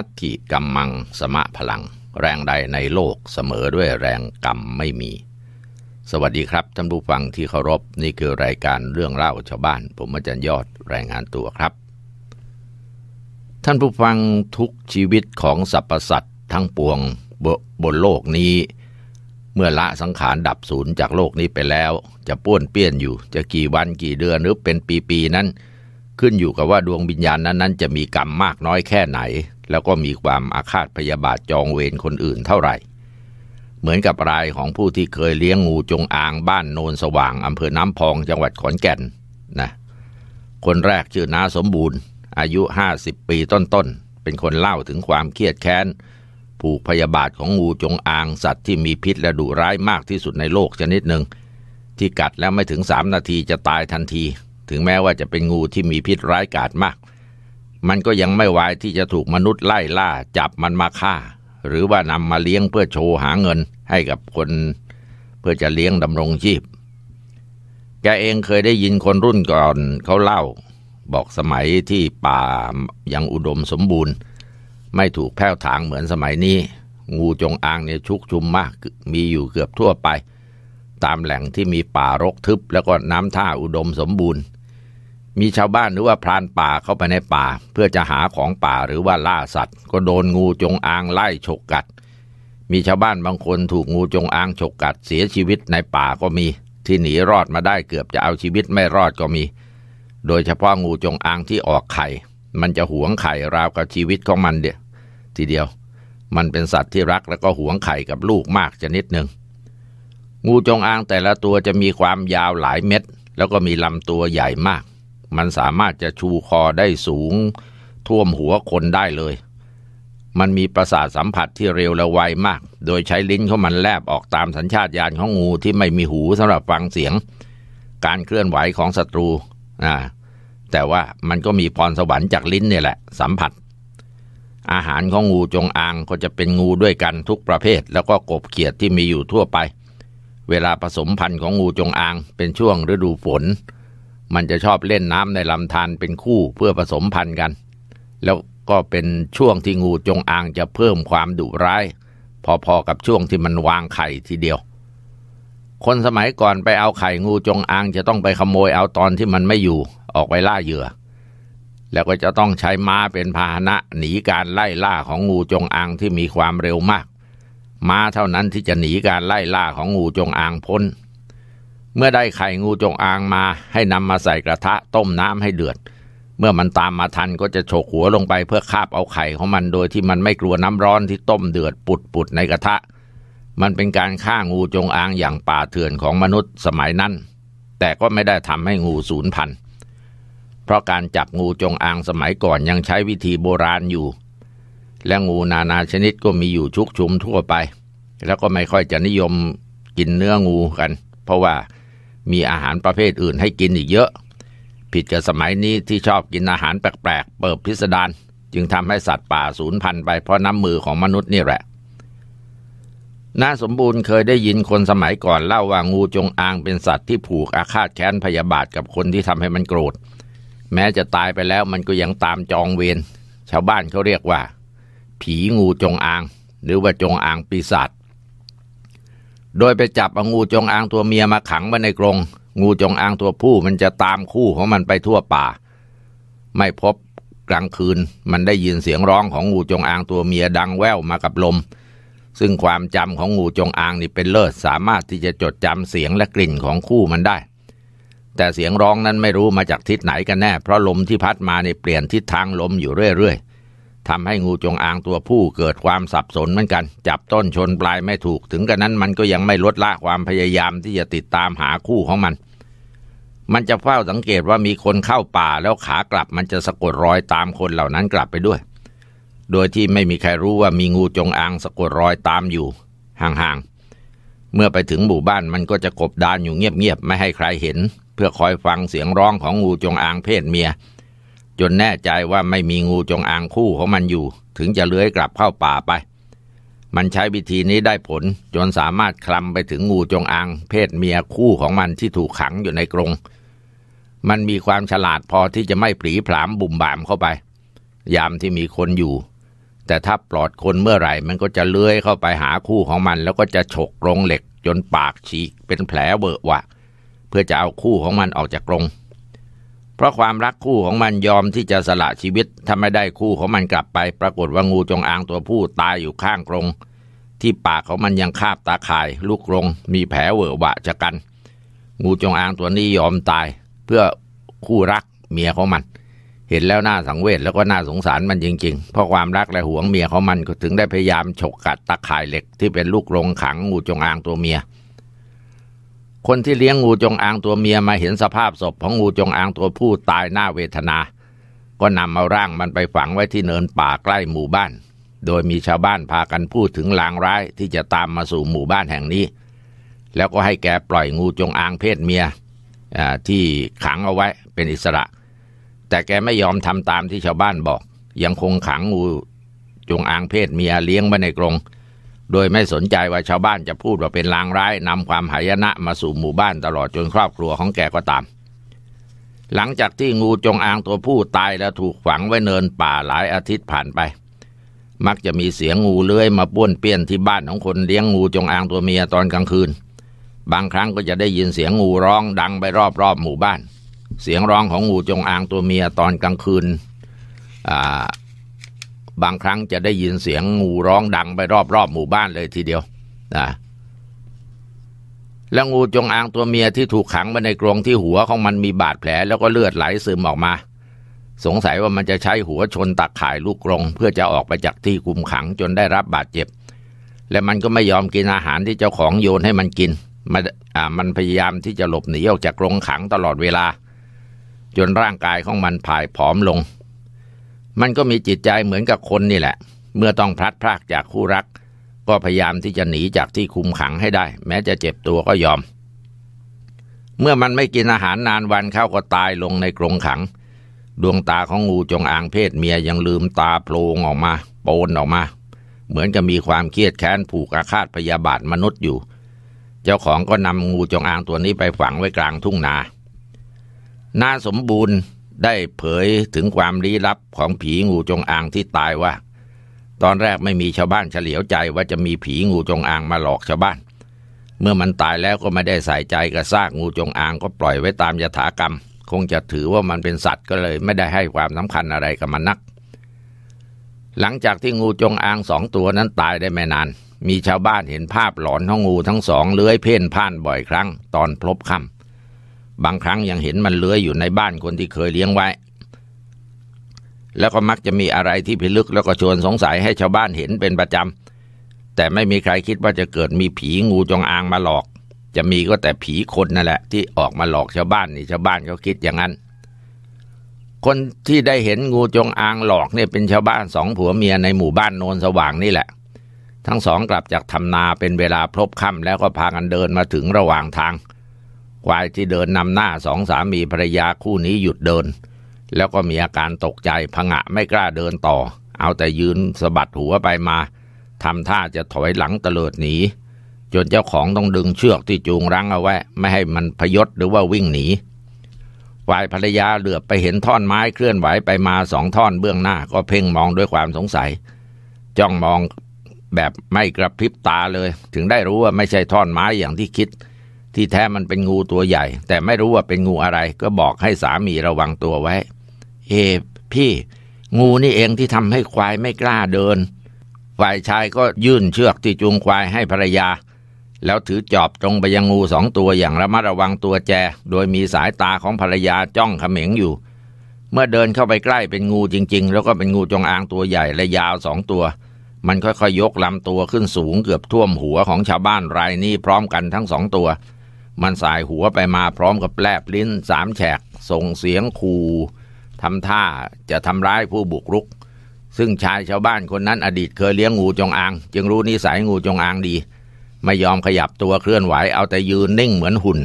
ัตถิกรมมังสมะพลังแรงใดในโลกเสมอด้วยแรงกรรมไม่มี สวัสดีครับ ท่านผู้ฟังที่เคารพนี่คือรายการเรื่องเล่าชาวบ้าน ผมอาจารย์ยอดรายงานตัวครับ ท่านผู้ฟังทุกชีวิตของสรรพสัตว์ทั้งปวงบบนโลกนี้ เมื่อละสังขารดับศูนย์จากโลกนี้ไปแล้ว จะป้วนเปี้ยนอยู่ จะกี่วันกี่เดือนหรือเป็นปีๆนั้น ขึ้นอยู่กับว่าดวงวิญญาณนั้นจะมีกรรมมากน้อยแค่ไหนแล้วก็มีความอาฆาตพยาบาทจองเวรคนอื่นเท่าไหร่ เหมือนกับรายของผู้ที่เคยเลี้ยงงูจงอางบ้านโนนสว่างอำเภอน้ำพองจังหวัดขอนแก่นนะ คนแรกชื่อนาสมบูรณ์ อายุ 50 ปีต้นๆ เป็นคนเล่าถึงความเครียดแค้น ผูกพยาบาทของงูจงอางสัตว์ที่มีพิษและดุร้ายมากที่สุดในโลกชนิดหนึ่งที่กัดแล้วไม่ถึง3นาทีจะตายทันที ถึงแม้ว่าจะเป็นงูที่มีพิษร้ายกาจมากมันก็ยังไม่ไวายที่จะถูกมนุษย์ไล่ล่าจับมันมาฆ่า หรือว่านำมาเลี้ยงเพื่อโชว์หาเงินให้กับคนเพื่อจะเลี้ยงดำรงชีพ แกเองเคยได้ยินคนรุ่นก่อนเขาเล่า บอกสมัยที่ป่ายังอุดมสมบูรณ์ ไม่ถูกแพ้วถางเหมือนสมัยนี้ งูจงอางเนี่ยชุกชุมมากมีอยู่เกือบทั่วไป ตามแหล่งที่มีป่ารกทึบแล้วก็น้ำท่าอุดมสมบูรณ์มีชาวบ้านหรือว่าพรานป่าเข้าไปในป่า เพื่อจะหาของป่าหรือว่าล่าสัตว์ก็โดนงูจงอางไล่ฉกกัด มีชาวบ้านบางคนถูกงูจงอางฉกกัดเสียชีวิตในป่าก็มี ที่หนีรอดมาได้เกือบจะเอาชีวิตไม่รอดก็มี โดยเฉพาะงูจงอางที่ออกไข่ มันจะหวงไข่ราวกับชีวิตของมันเดียทีเดียว มันเป็นสัตว์ที่รักแล้วก็หวงไข่กับลูกมากชนิดหนึ่งงูจงอางแต่ละตัวจะมีความยาวหลายเม็ด แล้วก็มีลำตัวใหญ่มากมันสามารถจะชูคอได้สูงท่วมหัวคนได้เลย มันมีประสาทสัมผัสที่เร็วและไวมาก โดยใช้ลิ้นของมันแลบออกตามสัญชาตญาณของงูที่ไม่มีหูสำหรับฟังเสียงการเคลื่อนไหวของศัตรูนะแต่ว่ามันก็มีพรสวรรค์จากลิ้นเนี่ยแหละ สัมผัส อาหารของงูจงอางก็จะเป็นงูด้วยกันทุกประเภท แล้วก็กบเขียดที่มีอยู่ทั่วไป เวลาผสมพันธุ์ของงูจงอาง เป็นช่วงฤดูฝนมันจะชอบเล่นน้ำในลำธารเป็นคู่เพื่อผสมพันธุ์กัน แล้วก็เป็นช่วงที่งูจงอางจะเพิ่มความดุร้าย พอๆกับช่วงที่มันวางไข่ทีเดียว คนสมัยก่อนไปเอาไข่งูจงอางจะต้องไปขโมยเอาตอนที่มันไม่อยู่ ออกไปล่าเหยื่อ แล้วก็จะต้องใช้ม้าเป็นพาหนะหนีการไล่ล่าของงูจงอางที่มีความเร็วมาก ม้าเท่านั้นที่จะหนีการไล่ล่าของงูจงอางพ้นเมื่อได้ไข่งูจงอางมาให้นำมาใส่กระทะต้มน้ำให้เดือด เมื่อมันตามมาทันก็จะโฉกหัวลงไปเพื่อคาบเอาไข่ของมันโดยที่มันไม่กลัวน้ำร้อนที่ต้มเดือดปุดปุดในกระทะ มันเป็นการฆ่างูจงอางอย่างป่าเถื่อนของมนุษย์สมัยนั้น แต่ก็ไม่ได้ทำให้งูสูญพันธุ์เพราะการจับงูจงอางสมัยก่อนยังใช้วิธีโบราณอยู่ และงูนานาชนิดก็มีอยู่ชุกชุมทั่วไป แล้วก็ไม่ค่อยจะนิยมกินเนื้องูกัน เพราะว่ามีอาหารประเภทอื่นให้กินอีกเยอะ ผิดกับสมัยนี้ที่ชอบกินอาหารแปลกๆ เปิบพิสดารจึงทำให้สัตว์ป่าสูญพันธุ์ไปเพราะน้ำมือของมนุษย์นี่แหละ น่าสมบูรณ์เคยได้ยินคนสมัยก่อนเล่าว่างูจงอางเป็นสัตว์ที่ผูกอาฆาตแค้นพยาบาทกับคนที่ทำให้มันโกรธ แม้จะตายไปแล้วมันก็ยังตามจองเวรชาวบ้านเขาเรียกว่า ผีงูจงอางหรือว่าจงอางปีศาจโดยไปจับงูจงอางตัวเมียมาขังไว้ในกรง งูจงอางตัวผู้มันจะตามคู่ของมันไปทั่วป่า ไม่พบกลางคืนมันได้ยินเสียงร้องของงูจงอางตัวเมียดังแว่วมากับลม ซึ่งความจำของงูจงอางนี่เป็นเลิศสามารถที่จะจดจำเสียงและกลิ่นของคู่มันได้ แต่เสียงร้องนั้นไม่รู้มาจากทิศไหนกันแน่เพราะลมที่พัดมาในเปลี่ยนทิศทางลมอยู่เรื่อย ๆทำให้งูจงอางตัวผู้เกิดความสับสนเหมือนกัน จับต้นชนปลายไม่ถูกถึงกระนั้นมันก็ยังไม่ลดละความพยายามที่จะติดตามหาคู่ของมัน มันจะเฝ้าสังเกตว่ามีคนเข้าป่าแล้วขากลับ มันจะสะกดรอยตามคนเหล่านั้นกลับไปด้วย โดยที่ไม่มีใครรู้ว่ามีงูจงอางสะกดรอยตามอยู่ ห่างๆเมื่อไปถึงหมู่บ้านมันก็จะกบดานอยู่เงียบๆไม่ให้ใครเห็น เพื่อคอยฟังเสียงร้องของงูจงอางเพศเมียจนแน่ใจว่าไม่มีงูจงอางคู่ของมันอยู่ถึงจะเลื้อยกลับเข้าป่าไป มันใช้วิธีนี้ได้ผลจนสามารถคลำไปถึงงูจงอาง เพศเมียคู่ของมันที่ถูกขังอยู่ในกรง มันมีความฉลาดพอที่จะไม่ปรีผามบุ่มบามเข้าไป ยามที่มีคนอยู่ แต่ถ้าปลอดคนเมื่อไหร่ มันก็จะเลื้อยเข้าไปหาคู่ของมัน แล้วก็จะฉกกรงเหล็กจนปากฉีก เป็นแผลเบอะวะเพื่อจะเอาคู่ของมันออกจากกรงเพราะความรักคู่ของมันยอมที่จะสละชีวิตถ้าไม่ได้คู่ของมันกลับไป ปรากฏว่างูจงอางตัวผู้ตายอยู่ข้างกรง ที่ปากของมันยังคาบตาข่ายลูกกรง มีแผลเวอะหวะจะกัน งูจงอางตัวนี้ยอมตายเพื่อคู่รักเมียของมัน เห็นแล้วน่าสังเวชแล้วก็น่าสงสารมันจริงๆ เพราะความรักและห่วงเมียของมันก็ถึงได้พยายามฉกกัดตะข่ายเหล็ก ที่เป็นลูกรงขังงูจงอางตัวเมียคนที่เลี้ยงงูจงอางตัวเมียมาเห็นสภาพศพของงูจงอางตัวผู้ตายหน้าเวทนา ก็นำเอาร่างมันไปฝังไว้ที่เนินป่าใกล้หมู่บ้าน โดยมีชาวบ้านพากันพูดถึงลางร้ายที่จะตามมาสู่หมู่บ้านแห่งนี้ แล้วก็ให้แกปล่อยงูจงอางเพศเมียที่ขังเอาไว้เป็นอิสระ แต่แกไม่ยอมทำตามที่ชาวบ้านบอก ยังคงขังงูจงอางเพศเมียเลี้ยงไว้ในกรงโดยไม่สนใจว่าชาวบ้านจะพูดว่าเป็นลางร้ายนำความหายนะมาสู่หมู่บ้านตลอดจนครอบครัวของแกก็ตาม หลังจากที่งูจงอางตัวผู้ตายและถูกฝังไว้เนินป่าหลายอาทิตย์ผ่านไป มักจะมีเสียงงูเลื้อยมาป้วนเปี้ยนที่บ้านของคนเลี้ยงงูจงอางตัวเมียตอนกลางคืน บางครั้งก็จะได้ยินเสียงงูร้องดังไปรอบๆหมู่บ้าน เสียงร้องของงูจงอางตัวเมียตอนกลางคืนบางครั้งจะได้ยินเสียงงูร้องดังไปรอบๆหมู่บ้านเลยทีเดียวนะแล้วงูจงอางตัวเมียที่ถูกขังไว้ในกรงที่หัวของมันมีบาดแผลแล้วก็เลือดไหลซึมออกมา สงสัยว่ามันจะใช้หัวชนตักข่ายลูกกรง เพื่อจะออกไปจากที่คุมขังจนได้รับบาดเจ็บ และมันก็ไม่ยอมกินอาหารที่เจ้าของโยนให้มันกิน มันอ่ามันพยายามที่จะหลบหนีออกจากกรงขังตลอดเวลา จนร่างกายของมันผายผอมลงมันก็มีจิตใจเหมือนกับคนนี่แหละ เมื่อต้องพลัดพรากจากคู่รักก็พยายามที่จะหนีจากที่คุมขังให้ได้ แม้จะเจ็บตัวก็ยอม เมื่อมันไม่กินอาหารนานวันเข้าก็ตายลงในกรงขัง ดวงตาของงูจงอางเพศเมียยังลืมตาโพลงออกมา โปนออกมา เหมือนกับมีความเครียดแค้นผูกอาฆาตพยาบาทมนุษย์อยู่ เจ้าของก็นำงูจงอางตัวนี้ไปฝังไว้กลางทุ่งนานาสมบูรณ์ได้เผยถึงความลี้ลับของผีงูจงอางที่ตายว่า ตอนแรกไม่มีชาวบ้านเฉลียวใจว่าจะมีผีงูจงอางมาหลอกชาวบ้าน เมื่อมันตายแล้วก็ไม่ได้ใส่ใจกระซากงูจงอางก็ปล่อยไว้ตามยถากรรม คงจะถือว่ามันเป็นสัตว์ก็เลยไม่ได้ให้ความสำคัญอะไรกับมันนัก หลังจากที่งูจงอางสองตัวนั้นตายได้ไม่นาน มีชาวบ้านเห็นภาพหลอนของงูทั้งสองเลื้อยเพ่นพ่านบ่อยครั้ง ตอนพลบค่ำบางครั้งยังเห็นมันเลื้อยอยู่ในบ้านคนที่เคยเลี้ยงไว้ แล้วก็มักจะมีอะไรที่พิลึกแล้วก็ชวนสงสัยให้ชาวบ้านเห็นเป็นประจำ แต่ไม่มีใครคิดว่าจะเกิดมีผีงูจงอางมาหลอก จะมีก็แต่ผีคนนั่นแหละที่ออกมาหลอกชาวบ้านนี่ชาวบ้านเขาคิดอย่างนั้น คนที่ได้เห็นงูจงอางหลอกเนี่ยเป็นชาวบ้านสองผัวเมียในหมู่บ้านโนนสว่างนี่แหละ ทั้งสองกลับจากทำนาเป็นเวลาพลบค่ำแล้วก็พากันเดินมาถึงระหว่างทางควายที่เดินนำหน้าสองสามีภรรยาคู่นี้หยุดเดิน แล้วก็มีอาการตกใจผงะไม่กล้าเดินต่อ เอาแต่ยืนสะบัดหัวไปมาทำท่าจะถอยหลังเตลิดหนี จนเจ้าของต้องดึงเชือกที่จูงรั้งเอาไว้ไม่ให้มันพยศหรือว่าวิ่งหนีควายภรรยาเหลือบไปเห็นท่อนไม้เคลื่อนไหวไปมาสองท่อนเบื้องหน้าก็เพ่งมองด้วยความสงสัย จ้องมองแบบไม่กระพริบตาเลย ถึงได้รู้ว่าไม่ใช่ท่อนไม้อย่างที่คิดที่แท้ มันเป็นงูตัวใหญ่ แต่ไม่รู้ว่าเป็นงูอะไร ก็บอกให้สามีระวังตัวไว้ เอ พี่ งูนี่เองที่ทำให้ควายไม่กล้าเดิน ฝ่ายชายก็ยื่นเชือกที่จูงควายให้ภรรยา แล้วถือจอบตรงไปยังงูสองตัวอย่างระมัดระวังตัวแจ โดยมีสายตาของภรรยาจ้องเขม็งอยู่ เมื่อเดินเข้าไปใกล้เป็นงูจริง ๆ แล้วก็เป็นงูจงอางตัวใหญ่และยาวสองตัว มันค่อยๆยยกลำตัวขึ้นสูงเกือบท่วมหัวของชาวบ้านรายนี้พร้อมกันทั้งสองตัวมันสายหัวไปมาพร้อมกับแลบลิ้นสามแฉกส่งเสียงคูทำท่าจะทำร้ายผู้บุกรุก ซึ่งชายชาวบ้านคนนั้นอดีตเคยเลี้ยงงูจงอาง จึงรู้นิสัยงูจงอางดี ไม่ยอมขยับตัวเคลื่อนไหวเอาแต่ยืนนิ่งเหมือนหุ่น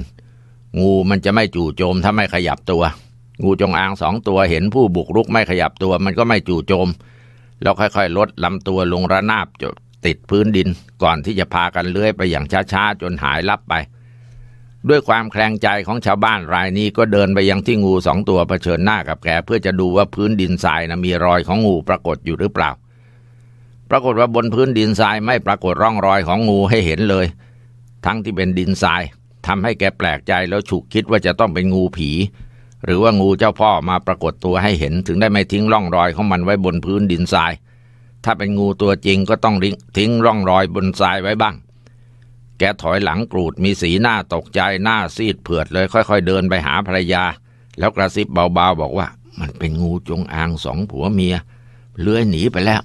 งูมันจะไม่จู่โจมถ้าไม่ขยับตัว งูจงอางสองตัวเห็นผู้บุกรุกไม่ขยับตัวมันก็ไม่จู่โจมแล้วค่อยๆลดลำตัวลงระนาบจติดพื้นดิน ก่อนที่จะพากันเลื้อยไปอย่างช้าๆจนหายลับไปด้วยความแคลงใจของชาวบ้านรายนี้ก็เดินไปยังที่งูสองตัวเผชิญหน้ากับแกเพื่อจะดูว่าพื้นดินทรายนะมีรอยของงูปรากฏอยู่หรือเปล่า ปรากฏว่าบนพื้นดินทรายไม่ปรากฏร่องรอยของงูให้เห็นเลย ทั้งที่เป็นดินทรายทำให้แกแปลกใจแล้วฉุกคิดว่าจะต้องเป็นงูผี หรือว่างูเจ้าพ่อมาปรากฏตัวให้เห็นถึงได้ไม่ทิ้งร่องรอยของมันไว้บนพื้นดินทราย ถ้าเป็นงูตัวจริงก็ต้องทิ้งร่องรอย บนทรายไว้บ้างแกถอยหลังกรูดมีสีหน้าตกใจหน้าซีดเผือดเลยค่อยๆเดินไปหาภรรยา แล้วกระซิบเบาๆบอกว่ามันเป็นงูจงอางสองผัวเมีย เลื้อยหนีไปแล้ว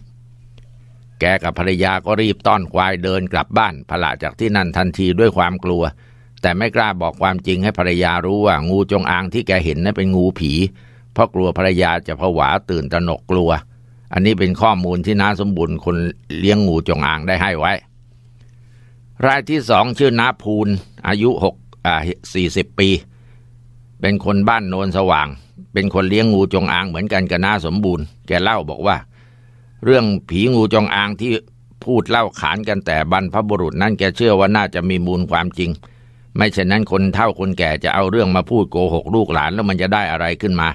แกกับภรรยาก็รีบต้อนควายเดินกลับบ้านพละจากที่นั่นทันทีด้วยความกลัว แต่ไม่กล้าบอกความจริงให้ภรรยารู้ว่างูจงอางที่แกเห็นนั้นเป็นงูผีเพราะกลัวภรรยาจะผวาตื่นตระหนกกลัว อันนี้เป็นข้อมูลที่น้าสมบุญคนเลี้ยงงูจงอางได้ให้ไว้รายที่สองชื่อนาภูลอายุหกอ่าสี่สิบปีเป็นคนบ้านโนนสว่าง เป็นคนเลี้ยงงูจงอางเหมือนกันกับน้าสมบูรณ์ แกเล่าบอกว่าเรื่องผีงูจงอางที่พูดเล่าขานกันแต่บรรพบุรุษนั่นแกเชื่อว่าน่าจะมีมูลความจริง ไม่เช่นนั้นคนเท่าคนแก่จะเอาเรื่องมาพูดโกหกลูกหลานแล้วมันจะได้อะไรขึ้นมา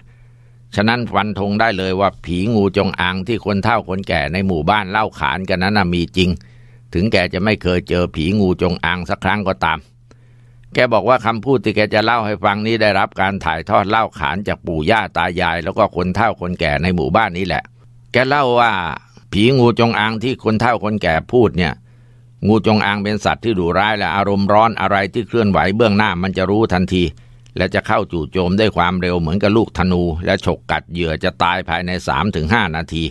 ฉะนั้นฟันธงได้เลยว่าผีงูจงอางที่คนเท่าคนแก่ในหมู่บ้านเล่าขานกันนั้นมีจริงถึงแกจะไม่เคยเจอผีงูจงอางสักครั้งก็ตาม แกบอกว่าคำพูดที่แกจะเล่าให้ฟังนี้ได้รับการถ่ายทอดเล่าขานจากปู่ย่าตายาย แล้วก็คนเฒ่าคนแก่ในหมู่บ้านนี้แหละ แกเล่าว่าผีงูจงอางที่คนเฒ่าคนแก่พูดเนี่ยงูจงอางเป็นสัตว์ที่ดุร้ายและอารมณ์ร้อนอะไรที่เคลื่อนไหวเบื้องหน้ามันจะรู้ทันที และจะเข้าจู่โจมได้ความเร็วเหมือนกับลูกธนูและฉกกัดเหยื่อจะตายภายในสามถึงห้านาที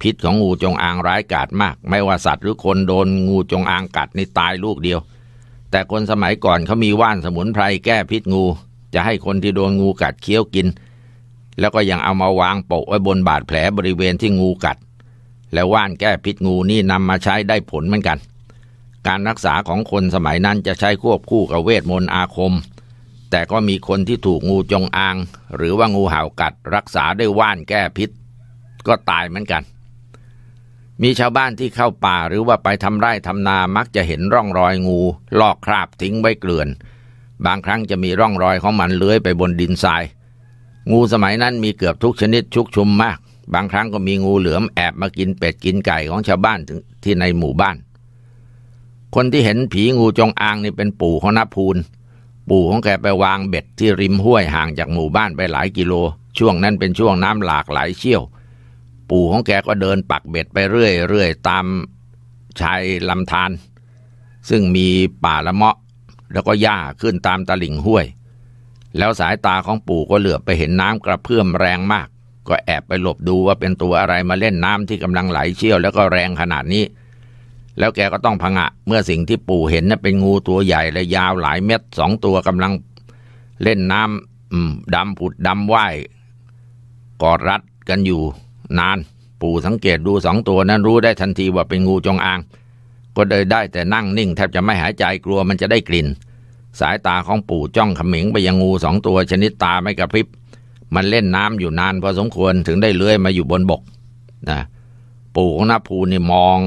พิษของงูจงอางร้ายกาจมาก ไม่ว่าสัตว์หรือคนโดนงูจงอางกัดนี่ตายลูกเดียว แต่คนสมัยก่อนเขามีว่านสมุนไพรแก้พิษงู จะให้คนที่โดนงูกัดเคี้ยวกิน แล้วก็ยังเอามาวางโปะไว้บนบาดแผลบริเวณที่งูกัด และว่านแก้พิษงูนี่นำมาใช้ได้ผลเหมือนกัน การรักษาของคนสมัยนั้นจะใช้ควบคู่กับเวทมนต์อาคม แต่ก็มีคนที่ถูกงูจงอาง หรือว่างูเห่ากัดรักษาด้วยว่านแก้พิษ ก็ตายเหมือนกันมีชาวบ้านที่เข้าป่าหรือว่าไปทำไร่ทำนามักจะเห็นร่องรอยงู ลอกคราบทิ้งไว้เกลื่อน บางครั้งจะมีร่องรอยของมันเลื้อยไปบนดินทราย งูสมัยนั้นมีเกือบทุกชนิดชุกชุมมาก บางครั้งก็มีงูเหลือมแอบมากินเป็ดกินไก่ของชาวบ้านที่ในหมู่บ้าน คนที่เห็นผีงูจงอางนี่เป็นปู่ของนภูลปู่ของแกไปวางเบ็ดที่ริมห้วยห่างจากหมู่บ้านไปหลายกิโล ช่วงนั้นเป็นช่วงน้ำหลากไหลเชี่ยวปู่ของแกก็เดินปักเบ็ดไปเรื่อยๆตามชายลำธารซึ่งมีป่าละเมาะ แล้วก็หญ้าขึ้นตามตลิ่งห้วย แล้วสายตาของปู่ก็เหลือบไปเห็นน้ำกระเพื่อมแรงมาก ก็แอบไปหลบดูว่าเป็นตัวอะไรมาเล่นน้ำที่กำลังไหลเชี่ยว แล้วก็แรงขนาดนี้ แล้วแกก็ต้องพังะ เมื่อสิ่งที่ปู่เห็นนะ่ะเป็นงูตัวใหญ่และยาวหลายเม็ดสองตัวกำลังเล่นน้ำดำผุดดำว่ายกอดรัดกันอยู่นานปู่สังเกตดูสองตัวนั้นรู้ได้ทันทีว่าเป็นงูจงอาง ก็เลยได้ แต่นั่งนิ่งแทบจะไม่หายใจกลัวมันจะได้กลิ่น สายตาของปู่จ้องขมิงไปยังงูสองตัว ชนิดตาไม่กระพริบมันเล่นน้ำอยู่นานพอสมควรถึงได้เลื้อยมาอยู่บนบกนะปู่ของนาภูนี่มอง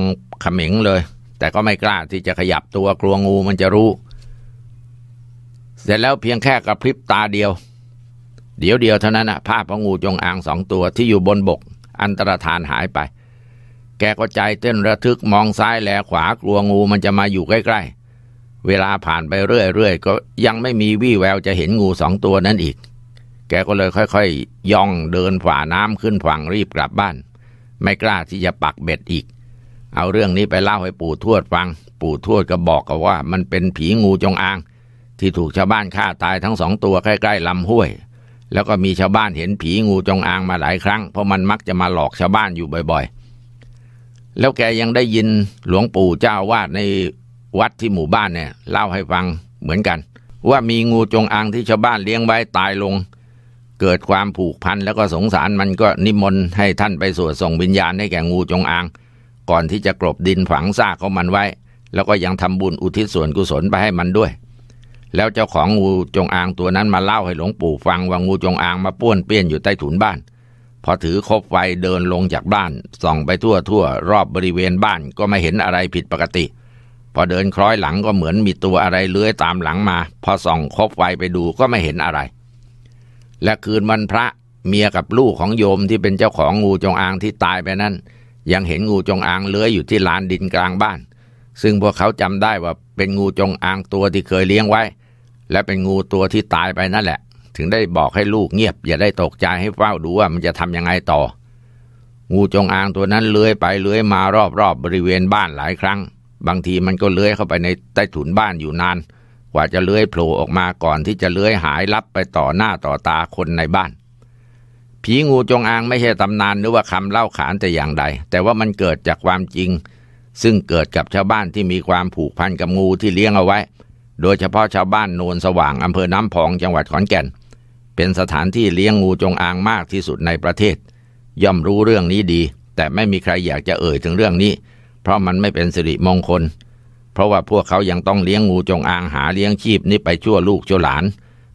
ขมิงเลย แต่ก็ไม่กล้าที่จะขยับตัวกลัวงูมันจะรู้ เสร็จแล้วเพียงแค่กระพริบตาเดียว เดี๋ยวเดียวเท่านั้นนะภาพของงูจงอางสองตัวที่อยู่บนบกอันตรธานหายไป แกก็ใจเต้นระทึกมองซ้ายแลขวากลัวงูมันจะมาอยู่ใกล้ๆ เวลาผ่านไปเรื่อยๆ ก็ยังไม่มีวี่แววจะเห็นงูสองตัวนั้นอีก แกก็เลยค่อยๆ ย่องเดินฝ่าน้ำขึ้นฝั่งรีบกลับบ้าน ไม่กล้าที่จะปักเบ็ดอีก เอาเรื่องนี้ไปเล่าให้ปู่ทวดฟัง ปู่ทวดก็บอกกับว่ามันเป็นผีงูจงอาง ที่ถูกชาวบ้านฆ่าตายทั้งสองตัวใกล้ๆลำห้วยแล้วก็มีชาวบ้านเห็นผีงูจงอางมาหลายครั้งเพราะมันมักจะมาหลอกชาวบ้านอยู่บ่อยๆ แล้วแกยังได้ยินหลวงปู่เจ้าวาดในวัดที่หมู่บ้านเนี่ยเล่าให้ฟังเหมือนกัน ว่ามีงูจงอางที่ชาวบ้านเลี้ยงไว้ตายลง เกิดความผูกพันแล้วก็สงสารมันก็นิมนต์ให้ท่านไปสวดส่งวิญญาณให้แก่งูจงอาง ก่อนที่จะกลบดินฝังซากของมันไว้ แล้วก็ยังทำบุญอุทิศส่วนกุศลไปให้มันด้วยแล้วเจ้าของงูจงอางตัวนั้นมาเล่าให้หลวงปู่ฟังว่างูจงอางมาป้วนเปี้ยนอยู่ใต้ถุนบ้าน พอถือคบไฟเดินลงจากบ้านส่องไปทั่วทั่วรอบบริเวณบ้านก็ไม่เห็นอะไรผิดปกติ พอเดินคล้อยหลังก็เหมือนมีตัวอะไรเลื้อยตามหลังมา พอส่องคบไฟไปดูก็ไม่เห็นอะไร และคืนวันพระเมียกับลูกของโยมที่เป็นเจ้าของงูจงอางที่ตายไปนั้น ยังเห็นงูจงอางเลื้อยอยู่ที่ลานดินกลางบ้าน ซึ่งพวกเขาจำได้ว่าเป็นงูจงอางตัวที่เคยเลี้ยงไว้และเป็นงูตัวที่ตายไปนั่นแหละ ถึงได้บอกให้ลูกเงียบ อย่าได้ตกใจให้เฝ้าดูว่ามันจะทำยังไงต่อ งูจงอางตัวนั้นเลื้อยไปเลื้อยมารอบๆบบริเวณบ้านหลายครั้ง บางทีมันก็เลื้อยเข้าไปในใต้ถุนบ้านอยู่นาน กว่าจะเลื้อยโผล่ออกมาก่อนที่จะเลื้อยหายลับไปต่อหน้าต่อตาคนในบ้าน ผีงูจงอางไม่ใช่ตำนานหรือว่าคำเล่าขานแต่อย่างใด แต่ว่ามันเกิดจากความจริง ซึ่งเกิดกับชาวบ้านที่มีความผูกพันกับงูที่เลี้ยงเอาไว้โดยเฉพาะชาวบ้านโนนสว่าง อำเภอน้ำพองจังหวัดขอนแก่น เป็นสถานที่เลี้ยงงูจงอางมากที่สุดในประเทศ ย่อมรู้เรื่องนี้ดี แต่ไม่มีใครอยากจะเอ่ยถึงเรื่องนี้ เพราะมันไม่เป็นสิริมงคล เพราะว่าพวกเขายังต้องเลี้ยงงูจงอางหาเลี้ยงชีพนี้ไปชั่วลูกชั่วหลาน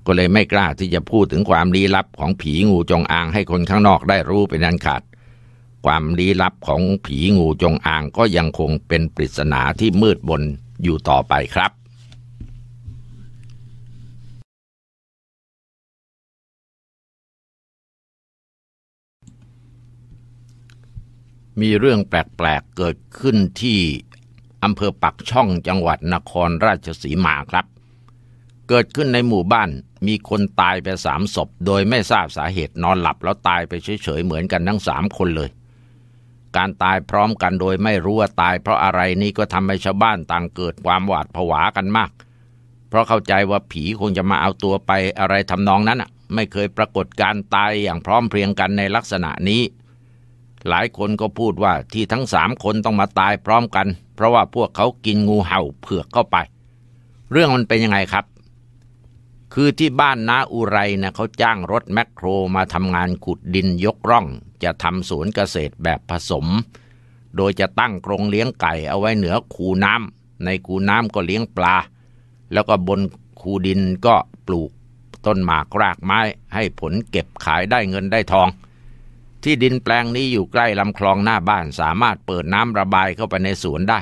ก็เลยไม่กล้าที่จะพูดถึงความลี้ลับของผีงูจงอางให้คนข้างนอกได้รู้เป็นอันขาด ความลี้ลับของผีงูจงอางก็ยังคงเป็นปริศนาที่มืดบนอยู่ต่อไปครับมีเรื่องแปลกๆ เกิดขึ้นที่อำเภอปักช่องจังหวัดนครราชสีมาครับ เกิดขึ้นในหมู่บ้านมีคนตายไปสามศพ โดยไม่ทราบสาเหตุนอนหลับ แล้วตายไปเฉยๆเหมือนกันทั้งสามคนเลย การตายพร้อมกันโดยไม่รู้ว่าตายเพราะอะไรนี่ ก็ทำให้ชาวบ้านต่างเกิดความหวาดผวากันมาก เพราะเข้าใจว่าผีคงจะมาเอาตัวไปอะไรทำนองนั้นไม่เคยปรากฏการตายอย่างพร้อมเพรียงกันในลักษณะนี้หลายคนก็พูดว่าที่ทั้งสามคนต้องมาตายพร้อมกัน เพราะว่าพวกเขากินงูเห่าเผือกเข้าไป เรื่องมันเป็นยังไงครับ คือที่บ้านนาอุไรนะเขาจ้างรถแมคโครมาทำงานขุดดินยกร่อง จะทำสวนเกษตรแบบผสม โดยจะตั้งกรงเลี้ยงไก่เอาไว้เหนือคูน้ำในคูน้ำก็เลี้ยงปลา แล้วก็บนคูดินก็ปลูก ต้นหมากรากไม้ ให้ผลเก็บขายได้เงินได้ทองที่ดินแปลงนี้อยู่ใกล้ลำคลองหน้าบ้านสามารถเปิดน้ำระบายเข้าไปในสวนได้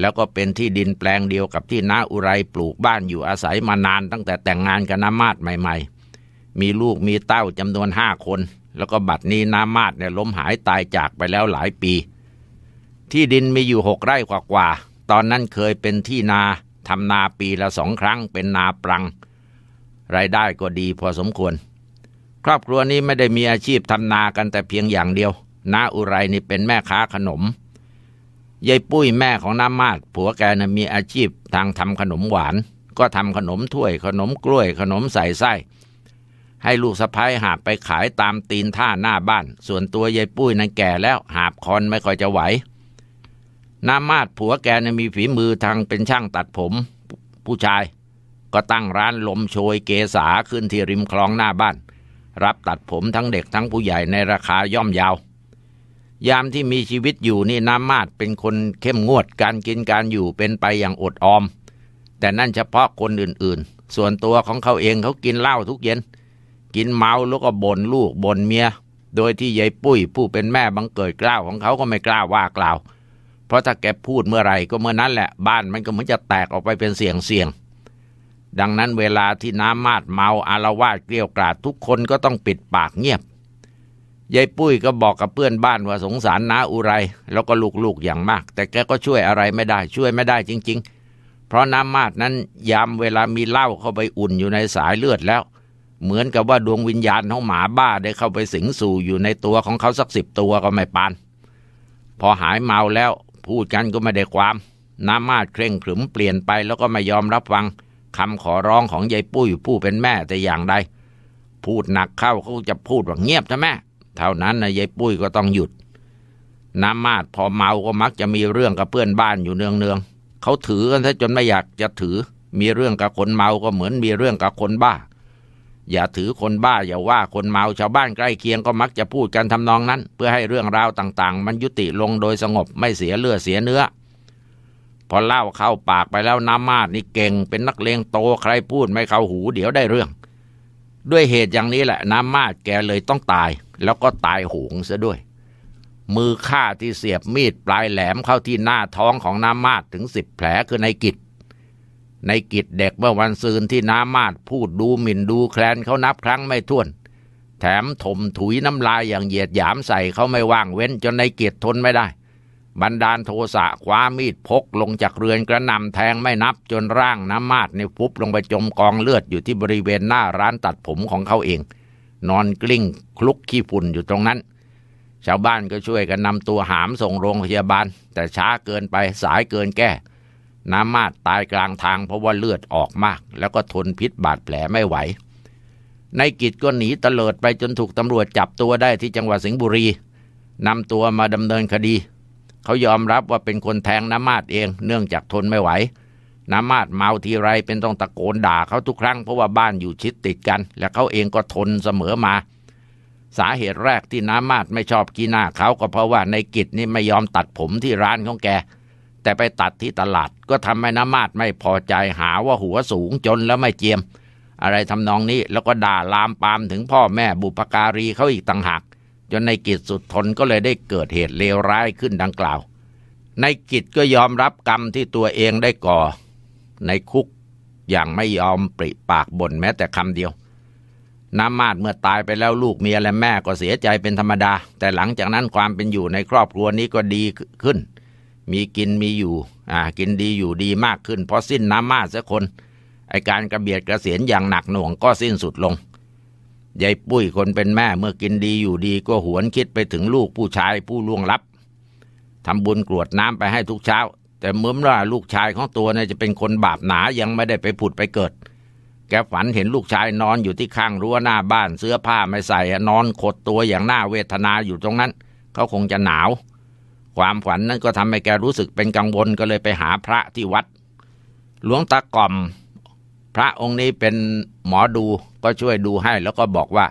แล้วก็เป็นที่ดินแปลงเดียวกับที่น้าอุไรปลูกบ้านอยู่อาศัยมานานตั้งแต่แต่งงานกับน้ามาดใหม่ ๆ มีลูกมีเต้าจำนวนห้าคน แล้วก็บัดนี้น้ามาดเนี่ยล้มหายตายจากไปแล้วหลายปีที่ดินมีอยู่หกไร่กว่าๆตอนนั้นเคยเป็นที่นาทำนาปีละสองครั้งเป็นนาปรัง รายได้ก็ดีพอสมควรครอบครัวนี้ไม่ได้มีอาชีพทำนากันแต่เพียงอย่างเดียวน้าอุไรนี่เป็นแม่ค้าขนม ยายปุ้ยแม่ของน้ามาดผัวแกนะมีอาชีพทางทำขนมหวาน ก็ทำขนมถ้วยขนมกล้วยขนมใส่ไส้ให้ลูกสะพ้ายหาบไปขายตามตีนท่าหน้าบ้าน ส่วนตัวยายปุ้ยนั้นแก่แล้วหาบคอนไม่ค่อยจะไหวน้ามาดผัวแกน่ะมีฝีมือทางเป็นช่างตัดผมผู้ชาย ก็ตั้งร้านลมโชยเกษาขึ้นที่ริมคลองหน้าบ้านรับตัดผมทั้งเด็กทั้งผู้ใหญ่ในราคาย่อมยาว ยามที่มีชีวิตอยู่นี่น้ำมาดเป็นคนเข้มงวดการกินการอยู่เป็นไปอย่างอดออม แต่นั่นเฉพาะคนอื่นๆ ส่วนตัวของเขาเองเขากินเหล้าทุกเย็น กินเมาแล้วก็บ่นลูกบ่นเมีย โดยที่ยายปุ้ยผู้เป็นแม่บังเกิดกล้าวของเขา ก็ไม่กล้าว่ากล่าว เพราะถ้าแกพูดเมื่อไหร่ ก็เมื่อนั้นแหละบ้านมันก็เหมือนจะแตกออกไปเป็นเสียงเสียงดังนั้นเวลาที่น้ำมาดเมาอารวาสเกลียวกราดทุกคนก็ต้องปิดปากเงียบยายปุ้ยก็บอกกับเพื่อนบ้านว่าสงสารน้าอุไรแล้วก็ลูกๆอย่างมาก แต่แกก็ช่วยอะไรไม่ได้ช่วยไม่ได้จริง ๆ เพราะน้ำมาดนั้นยามเวลามีเหล้าเข้าไปอุ่นอยู่ในสายเลือดแล้ว เหมือนกับว่าดวงวิญญาณของหมาบ้าได้เข้าไปสิงสู่อยู่ในตัวของเขาสักสิบตัวก็ไม่ปาน พอหายเมาแล้วพูดกันก็ไม่ได้ความ น้ำมาดเคร่งขรึมเปลี่ยนไปแล้วก็ไม่ยอมรับฟังคำขอร้องของยายปุ้ยผู้เป็นแม่แต่อย่างใด พูดหนักเข้าเขาจะพูดว่าเงียบใช่ไหมเท่านั้นนะยายปุ้ยก็ต้องหยุดน้ำมาดพอเมาก็มักจะมีเรื่องกับเพื่อนบ้านอยู่เนืองๆเขาถือกันซะจนไม่อยากจะถือ มีเรื่องกับคนเมาก็เหมือนมีเรื่องกับคนบ้า อย่าถือคนบ้าอย่าว่าคนเมาชาวบ้านใกล้เคียงก็มักจะพูดกันทำนองนั้น เพื่อให้เรื่องราวต่างๆมันยุติลงโดยสงบไม่เสียเลือดเสียเนื้อพอเล่าเข้าปากไปแล้วน้ำมาดนี่เก่ง เป็นนักเลงโตใครพูดไม่เข้าหูเดี๋ยวได้เรื่อง ด้วยเหตุอย่างนี้แหละน้ำมาดแกเลยต้องตาย แล้วก็ตายโหงซะด้วย มือฆ่าที่เสียบมีดปลายแหลมเข้าที่หน้าท้องของน้ำมาดถึงสิบแผลคือในกิจ ในกิจเด็กเมื่อวันซืนที่น้ำมาดพูดดูหมิ่นดูแคลนเขานับครั้งไม่ถ้วน แถมถมถุยน้ำลายอย่างเหยียดหยามใส่เขาไม่ว่างเว้นจนในกิจทนไม่ได้บันดาลโทสะคว้ามีดพกลงจากเรือนกระนำแทงไม่นับจนร่างน้ำมาดในฟุบลงไปจมกองเลือดอยู่ที่บริเวณหน้าร้านตัดผมของเขาเอง นอนกลิ้งคลุกขี้ฝุ่นอยู่ตรงนั้น ชาวบ้านก็ช่วยกันนำตัวหามส่งโรงพยาบาล แต่ช้าเกินไปสายเกินแก้ น้ำมาดตายกลางทางเพราะว่าเลือดออกมาก แล้วก็ทนพิษบาดแผลไม่ไหวในกิจก็หนีเตลิดไปจนถูกตำรวจจับตัวได้ที่จังหวัดสิงห์บุรีนำตัวมาดำเนินคดีเขายอมรับว่าเป็นคนแทงน้ำมาดเองเนื่องจากทนไม่ไหวน้ำมาดเมาทีไรเป็นต้องตะโกนด่าเขาทุกครั้งเพราะว่าบ้านอยู่ชิดติดกัน และเขาเองก็ทนเสมอมา สาเหตุแรกที่น้ำมาดไม่ชอบกีหน้าเขาก็เพราะว่าในกิจนี่ไม่ยอมตัดผมที่ร้านของแก แต่ไปตัดที่ตลาด ก็ทำให้น้ำมาดไม่พอใจหาว่าหัวสูงจนแล้วไม่เจียม อะไรทำนองนี้แล้วก็ด่าลามปามถึงพ่อแม่บุพการีเขาอีกต่างหากจนในกิจสุดทนก็เลยได้เกิดเหตุเลวร้ายขึ้นดังกล่าว ในกิจก็ยอมรับกรรมที่ตัวเองได้ก่อ ในคุกอย่างไม่ยอมปริปากบ่นแม้แต่คำเดียว น้ำมาดเมื่อตายไปแล้วลูกเมียและแม่ก็เสียใจเป็นธรรมดา แต่หลังจากนั้นความเป็นอยู่ในครอบครัวนี้ก็ดีขึ้น มีกินมีอยู่อ่ากินดีอยู่ดีมากขึ้น เพราะสิ้นน้ำมาดสักคนไอการกระเบียดกระเสียนอย่างหนักหน่วงก็สิ้นสุดลงยายปุ้ยคนเป็นแม่เมื่อกินดีอยู่ดี ก็หวนคิดไปถึงลูกผู้ชายผู้ล่วงลับ ทำบุญกรวดน้ำไปให้ทุกเช้า แต่เมื่อว่าลูกชายของตัวเนี่ยจะเป็นคนบาปหนายังไม่ได้ไปผุดไปเกิด แกฝันเห็นลูกชายนอนอยู่ที่ข้างรั้วหน้าบ้านเสื้อผ้าไม่ใส่นอนขดตัวอย่างหน้าเวทนาอยู่ตรงนั้นเขาคงจะหนาว ความฝันนั้นก็ทำให้แกรู้สึกเป็นกังวลก็เลยไปหาพระที่วัดหลวงตากล่อมพระองค์นี้เป็นหมอดูก็ช่วยดูให้แล้วก็บอกว่า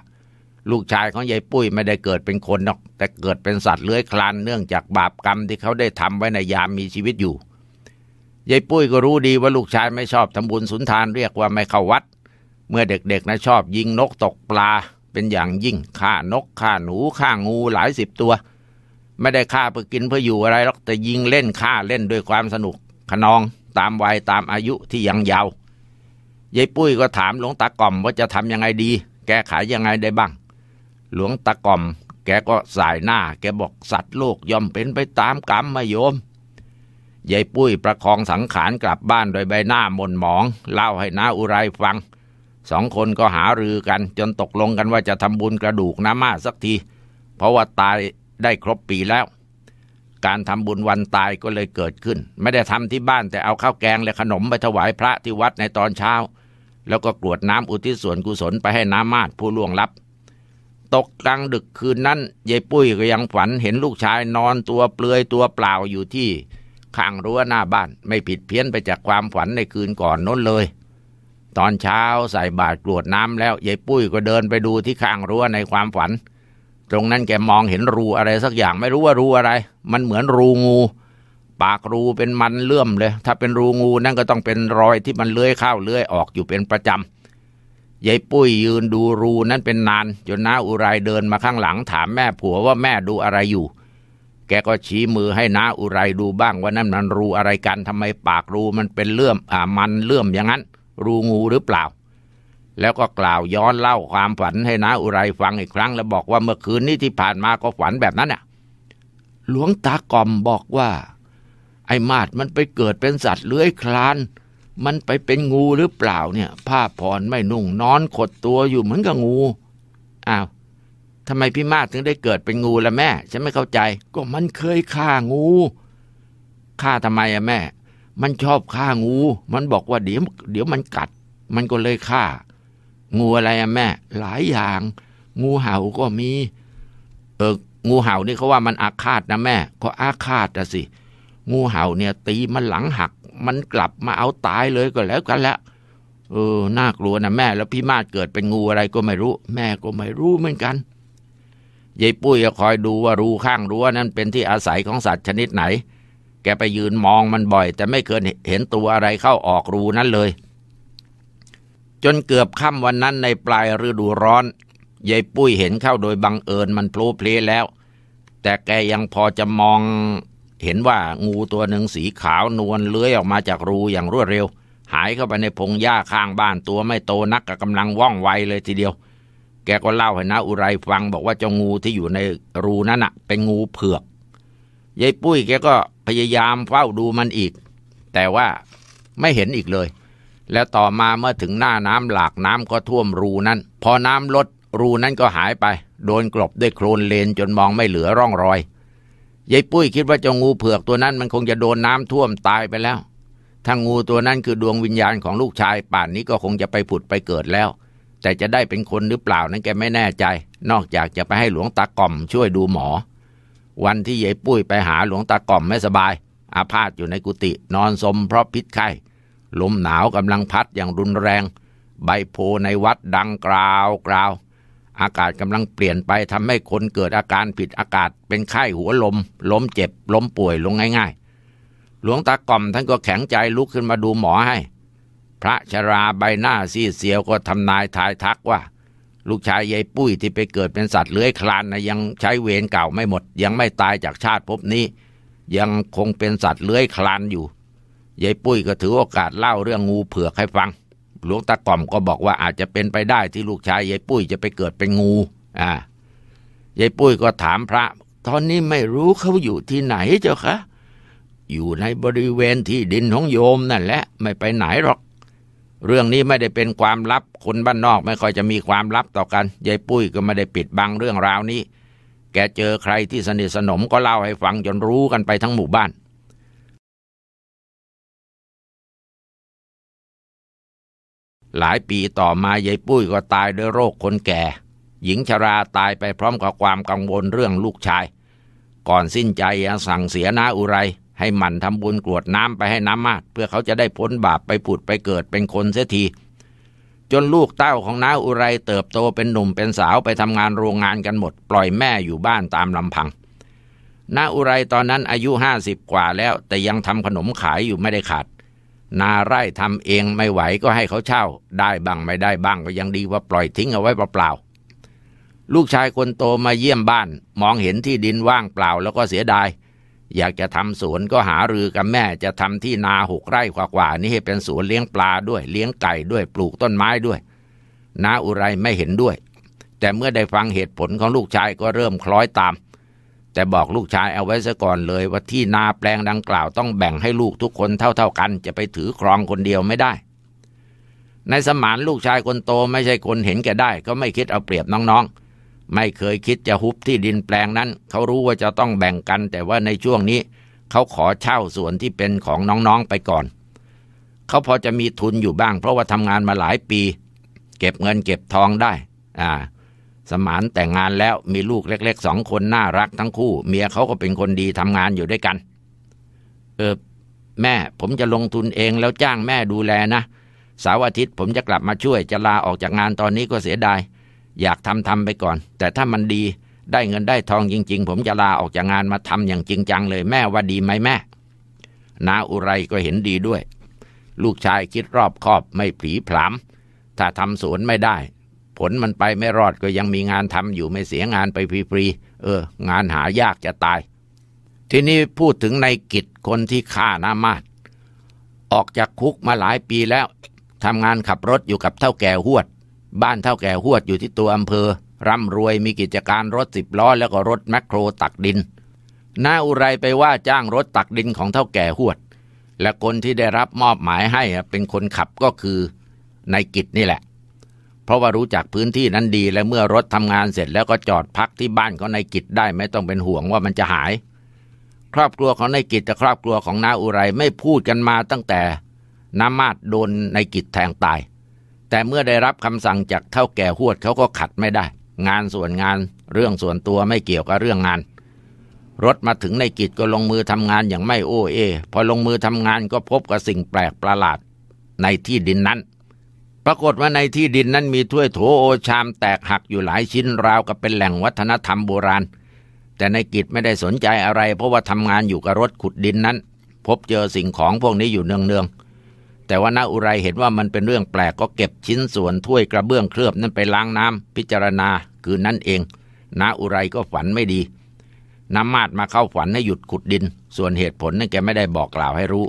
ลูกชายของยายปุ้ยไม่ได้เกิดเป็นคนหรอกแต่เกิดเป็นสัตว์เลื้อยคลานเนื่องจากบาปกรรมที่เขาได้ทำไว้ในยามมีชีวิตอยู่ ยายปุ้ยก็รู้ดีว่าลูกชายไม่ชอบทำบุญสุนทานเรียกว่าไม่เข้าวัด เมื่อเด็กๆนะชอบยิงนกตกปลาเป็นอย่างยิ่งฆ่านกฆ่าหนูฆ่างูหลายสิบตัว ไม่ได้ฆ่าเพื่อกินเพื่ออยู่อะไรหรอกแต่ยิงเล่นฆ่าเล่นด้วยความสนุกขนองตามวัยตามอายุที่ยังยาวยายปุ้ยก็ถามหลวงตากล่อมว่าจะทำยังไงดี แกขายยังไงได้บ้าง หลวงตากล่อม แกก็สายหน้าแกบอกสัตว์โลกย่อมเป็นไปตามกรรมมาโยมยายปุ้ยประคองสังขารกลับบ้านโดยใบหน้ามนหมองเล่าให้น้าอุไรฟัง สองคนก็หารือกันจนตกลงกันว่าจะทำบุญกระดูกน้ามาสักที เพราะว่าตายได้ครบปีแล้ว การทำบุญวันตายก็เลยเกิดขึ้น ไม่ได้ทำที่บ้านแต่เอาข้าวแกงและขนมไปถวายพระที่วัดในตอนเช้าแล้วก็กรวดน้ำอุทิศส่วนกุศลไปให้น้ำมาดผู้ล่วงลับ ตกกลางดึกคืนนั้นยายปุ้ยก็ยังฝันเห็นลูกชายนอนตัวเปลือยตัวเปล่าอยู่ที่ข้างรั้วหน้าบ้านไม่ผิดเพี้ยนไปจากความฝันในคืนก่อนน้นเลย ตอนเช้าใส่บาตรกรวดน้ำแล้วยายปุ้ยก็เดินไปดูที่ข้างรั้วในความฝัน ตรงนั้นแกมองเห็นรูอะไรสักอย่างไม่รู้ว่ารูอะไร มันเหมือนรูงูปากรูเป็นมันเลื่อมเลย ถ้าเป็นรูงูนั่นก็ต้องเป็นรอยที่มันเลื้อยเข้าเลื้อยออกอยู่เป็นประจำยายปุ้ยยืนดูรู นั้นเป็นนาน จนน้าอุไรเดินมาข้างหลัง ถามแม่ผัวว่าแม่ดูอะไรอยู่ แกก็ชี้มือให้น้าอุไรดูบ้าง ว่านั่นมันรูอะไรกันทำไมปากรูมันเป็นเลื่อมอ่ามันเลื่อมอย่างนั้น รูงูหรือเปล่า แล้วก็กล่าวย้อนเล่าความฝันให้น้าอุไรฟังอีกครั้ง แล้วบอกว่าเมื่อคืนนี้ที่ผ่านมาก็ฝันแบบนั้นน่ะ หลวงตากอมบอกว่าไอ้มาดมันไปเกิดเป็นสัตว์เลื้อยคลาน มันไปเป็นงูหรือเปล่าเนี่ย ผ้าผ่อนไม่นุ่ง นอนขดตัวอยู่เหมือนกับงู อ้าวทำไมพี่มาดถึงได้เกิดเป็นงูละแม่ฉันไม่เข้าใจ ก็มันเคยฆ่างูฆ่าทำไมอะแม่ มันชอบฆ่างู มันบอกว่าเดี๋ยวเดี๋ยวมันกัด มันก็เลยฆ่า งูอะไรอะแม่หลายอย่าง งูเห่าก็มี เอองูเห่านี่เขาว่ามันอาฆาตนะแม่ก็อาฆาตอะสิงูเห่าเนี่ยตีมันหลังหัก มันกลับมาเอาตายเลยก็แล้วกันละเออน่ากลัวนะแม่แล้วพี่มาดเกิดเป็นงูอะไรก็ไม่รู้ แม่ก็ไม่รู้เหมือนกัน ยายปุ้ยก็คอยดูว่ารูข้างรั้วนั้นเป็นที่อาศัยของสัตว์ชนิดไหน แกไปยืนมองมันบ่อย แต่ไม่เคยเห็นตัวอะไรเข้าออกรูนั้นเลย จนเกือบค่ำวันนั้นในปลายฤดูร้อนยายปุ้ยเห็นเข้าโดยบังเอิญมันพลูเพลแล้ว แต่แกยังพอจะมองเห็นว่างูตัวหนึ่งสีขาวนวลเลื้อยออกมาจากรูอย่างรวดเร็ว หายเข้าไปในพงหญ้าข้างบ้านตัวไม่โตนักกับกำลังว่องไวเลยทีเดียว แกก็เล่าให้นาอุไรฟังบอกว่าเจ้างูที่อยู่ในรูนั้นน่ะเป็นงูเผือกยายปุ้ยแกก็พยายามเฝ้าดูมันอีก แต่ว่าไม่เห็นอีกเลย แล้วต่อมาเมื่อถึงหน้าน้ำหลาก น้ำก็ท่วมรูนั้น พอน้ำลดรูนั้นก็หายไปโดนกลบด้วยโคลนเลนจนมองไม่เหลือร่องรอยยายปุ้ยคิดว่าเจ้างูเผือกตัวนั้นมันคงจะโดนน้ำท่วมตายไปแล้ว ถ้างูตัวนั้นคือดวงวิญญาณของลูกชาย ป่านนี้ก็คงจะไปผุดไปเกิดแล้ว แต่จะได้เป็นคนหรือเปล่านั้นแกไม่แน่ใจ นอกจากจะไปให้หลวงตากล่อมช่วยดูหมอ วันที่ยายปุ้ยไปหาหลวงตากล่อมไม่สบาย อาพาธอยู่ในกุฏินอนสมเพราะพิษไข้ลมหนาวกำลังพัดอย่างรุนแรง ใบโพในวัดดังกราวกราวอากาศกำลังเปลี่ยนไปทำให้คนเกิดอาการผิดอากาศเป็นไข้หัวลม ล้มเจ็บล้มป่วยลงง่ายๆ หลวงตากล่อมท่านก็แข็งใจลุกขึ้นมาดูหมอให้ พระชราใบหน้าซีเสียวก็ทำนายทายทักว่า ลูกชายยายปุ้ยที่ไปเกิดเป็นสัตว์เลื้อยคลานนะยังใช้เวรเก่าไม่หมดยังไม่ตายจากชาติภพนี้ ยังคงเป็นสัตว์เลื้อยคลานอยู่ยายปุ้ยก็ถือโอกาสเล่าเรื่องงูเผือกให้ฟังหลวงตากล่อมก็บอกว่าอาจจะเป็นไปได้ที่ลูกชายยายปุ้ยจะไปเกิดเป็นงู อ่ายายปุ้ยก็ถามพระตอนนี้ไม่รู้เขาอยู่ที่ไหนเจ้าคะ อยู่ในบริเวณที่ดินของโยมนั่นแหละไม่ไปไหนหรอก เรื่องนี้ไม่ได้เป็นความลับคนบ้านนอกไม่ค่อยจะมีความลับต่อกันยายปุ้ยก็ไม่ได้ปิดบังเรื่องราวนี้ แกเจอใครที่สนิทสนมก็เล่าให้ฟังจนรู้กันไปทั้งหมู่บ้านหลายปีต่อมายายปุ้ยก็ตายด้วยโรคคนแก่ หญิงชราตายไปพร้อมกับความกังวลเรื่องลูกชาย ก่อนสิ้นใจสั่งเสียนาอุไรให้มันทำบุญกรวดน้ำไปให้น้ำมาดเพื่อเขาจะได้พ้นบาปไปผุดไปเกิดเป็นคนเสียทีจนลูกเต้าของน้าอุไรเติบโตเป็นหนุ่มเป็นสาวไปทำงานโรงงานกันหมดปล่อยแม่อยู่บ้านตามลำพังน้าอุไรตอนนั้นอายุห้าสิบกว่าแล้วแต่ยังทำขนมขายอยู่ไม่ได้ขาดนาไร่ทำเองไม่ไหวก็ให้เขาเช่า ได้บ้างไม่ได้บ้างก็ยังดีว่าปล่อยทิ้งเอาไว้เปล่าๆลูกชายคนโตมาเยี่ยมบ้านมองเห็นที่ดินว่างเปล่าแล้วก็เสียดายอยากจะทำสวนก็หารือกับแม่จะทำที่นาหกไร่กว่าๆนี่ให้เป็นสวนเลี้ยงปลาด้วยเลี้ยงไก่ด้วยปลูกต้นไม้ด้วย นาอุไรไม่เห็นด้วย แต่เมื่อได้ฟังเหตุผลของลูกชายก็เริ่มคล้อยตามแต่บอกลูกชายเอาไว้ซะก่อนเลยว่าที่นาแปลงดังกล่าวต้องแบ่งให้ลูกทุกคนเท่าๆกัน จะไปถือครองคนเดียวไม่ได้ ในสมานลูกชายคนโตไม่ใช่คนเห็นแก่ได้ ก็ไม่คิดเอาเปรียบน้องๆ ไม่เคยคิดจะฮุบที่ดินแปลงนั้น เขารู้ว่าจะต้องแบ่งกัน แต่ว่าในช่วงนี้ เขาขอเช่าส่วนที่เป็นของน้องๆไปก่อนเขาพอจะมีทุนอยู่บ้าง เพราะว่าทำงานมาหลายปี เก็บเงินเก็บทองได้ อ่าสมานแต่งงานแล้วมีลูกเล็กๆสองคนน่ารักทั้งคู่ เมียเขาก็เป็นคนดีทำงานอยู่ด้วยกันเออแม่ผมจะลงทุนเองแล้วจ้างแม่ดูแลนะ สาวอาทิตย์ผมจะกลับมาช่วยจะลาออกจากงานตอนนี้ก็เสียดายอยากทำทำไปก่อน แต่ถ้ามันดีได้เงินได้ทองจริงๆ ผมจะลาออกจากงานมาทำอย่างจริงจังเลยแม่ว่าดีไหมแม่นาอุไรก็เห็นดีด้วย ลูกชายคิดรอบคอบไม่ผีผลามถ้าทำสวนไม่ได้ผลมันไปไม่รอดก็ยังมีงานทำอยู่ไม่เสียงานไปฟรีๆ เออ งานหายากจะตาย ทีนี้พูดถึงในกิจคนที่ฆ่านามาดออกจากคุกมาหลายปีแล้วทำงานขับรถอยู่กับเท่าแก่หวด บ้านเท่าแก่หวดอยู่ที่ตัวอำเภอ ร่ำรวยมีกิจการรถสิบล้อ แล้วก็รถแมคโครตักดินน้าอุไรไปว่าจ้างรถตักดินของเท่าแก่หวด และคนที่ได้รับมอบหมายให้เป็นคนขับก็คือในกิจนี่แหละเพราะว่ารู้จักพื้นที่นั้นดี และเมื่อรถทำงานเสร็จแล้วก็จอดพักที่บ้านของนายกิจได้ไม่ต้องเป็นห่วงว่ามันจะหาย ครอบครัวของนายกิจกับครอบครัวของนาอุไรไม่พูดกันมาตั้งแต่ น้ำมาดโดนนายกิจแทงตาย แต่เมื่อได้รับคำสั่งจากเท่าแก่หวดเขาก็ขัดไม่ได้ งานส่วนงาน เรื่องส่วนตัวไม่เกี่ยวกับเรื่องงาน รถมาถึงในกิจก็ลงมือทำงานอย่างไม่โอ้เอ พอลงมือทำงานก็พบกับสิ่งแปลกประหลาด ในที่ดินนั้นปรากฏว่าในที่ดินนั้นมีถ้วยโถโอชามแตกหักอยู่หลายชิ้นราวกับเป็นแหล่งวัฒนธรรมโบราณ แต่ในกิจไม่ได้สนใจอะไรเพราะว่าทำงานอยู่กับรถขุดดินนั้น พบเจอสิ่งของพวกนี้อยู่เนืองๆ แต่ว่านาอุไรเห็นว่ามันเป็นเรื่องแปลกก็เก็บชิ้นส่วนถ้วยกระเบื้องเคลือบนั้นไปล้างน้ำพิจารณาคือนั่นเองนาอุไรก็ฝันไม่ดี น้ำมาดมาเข้าฝันให้หยุดขุดดิน ส่วนเหตุผลนั่นแกไม่ได้บอกกล่าวให้รู้